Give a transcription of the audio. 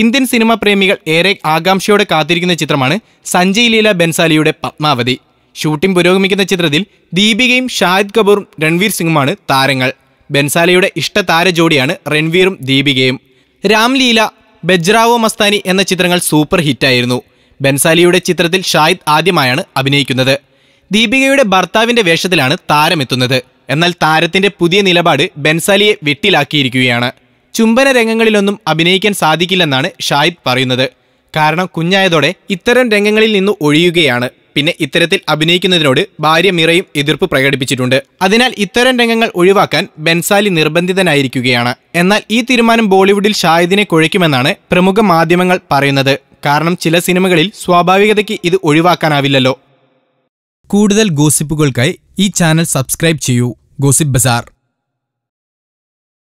Indian cinema പ്രേമികൾ ഏറെ ആകാംക്ഷയോടെ കാത്തിരിക്കുന്ന ചിത്രമാണ് സഞ്ജയ് ലീല ബെൻസാലിയുടെ പത്മാവതി ഷൂട്ടിംഗ് പുരോഗമിക്കുന്ന ചിത്രത്തിൽ ദീപികയും ഷാഹിദ് കപൂറും രൺവീർ സിംഗുമാണ് താരങ്ങൾ ബെൻസാലയുടെ ഇഷ്ട ജോഡിയാണ് രൺവീറും ദീപികയും രാംലീല ബജ്രാവോ മസ്താനി എന്ന ചിത്രങ്ങൾ സൂപ്പർ ഹിറ്റായിരുന്നു ബെൻസാലിയുടെ ചിത്രത്തിൽ ഷാഹിദ് ആദ്യമായാണ് അഭിനയിക്കുന്നത് ദീപികയുടെ ഭർത്താവിന്റെ വേഷത്തിലാണ് താരമെത്തുന്നത് എന്നാൽ താരത്തിന്റെ പുതിയ നിലപാട് ബെൻസാലിയെ വെട്ടിലാക്കിയിരിക്കുകയാണ് ചുംബന രംഗങ്ങളിലൊന്നും അഭിനയിക്കാൻ സാധിക്കില്ലെന്നാണ് ഷാഹിദ് പറയുന്നത് കാരണം കുഞ്ഞായതോടെ ഇത്തരം രംഗങ്ങളിൽ നിന്ന് ഒഴിയുകയാണ് പിന്നെ ഇത്തരത്തിൽ അഭിനയിക്കുന്നതിനോട് ഭാര്യ മിറയും എതിർപ്പ് പ്രകടിപ്പിച്ചിട്ടുണ്ട് അതിനാൽ ഇത്തരം രംഗങ്ങൾ ഒഴിവാക്കാൻ ബെൻസാലി നിർബന്ധിതനായിരിക്കുകയാണ് എന്നാൽ ഈ തീരുമാനം ബോളിവുഡിൽ ഷാഹിദിനെ കുഴയ്ക്കുമെന്നാണ് പ്രമുഖ മാധ്യമങ്ങൾ പറയുന്നത് കാരണം ചില സിനിമകളിൽ സ്വാഭാവികതയ്ക്ക് ഇത് ഒഴിവാക്കാനാവില്ലല്ലോ കൂടുതൽ ഗോസിപ്പുകൾക്കായി ഈ ചാനൽ സബ്സ്ക്രൈബ് ചെയ്യൂ ഗോസിപ്പ് ബസാർ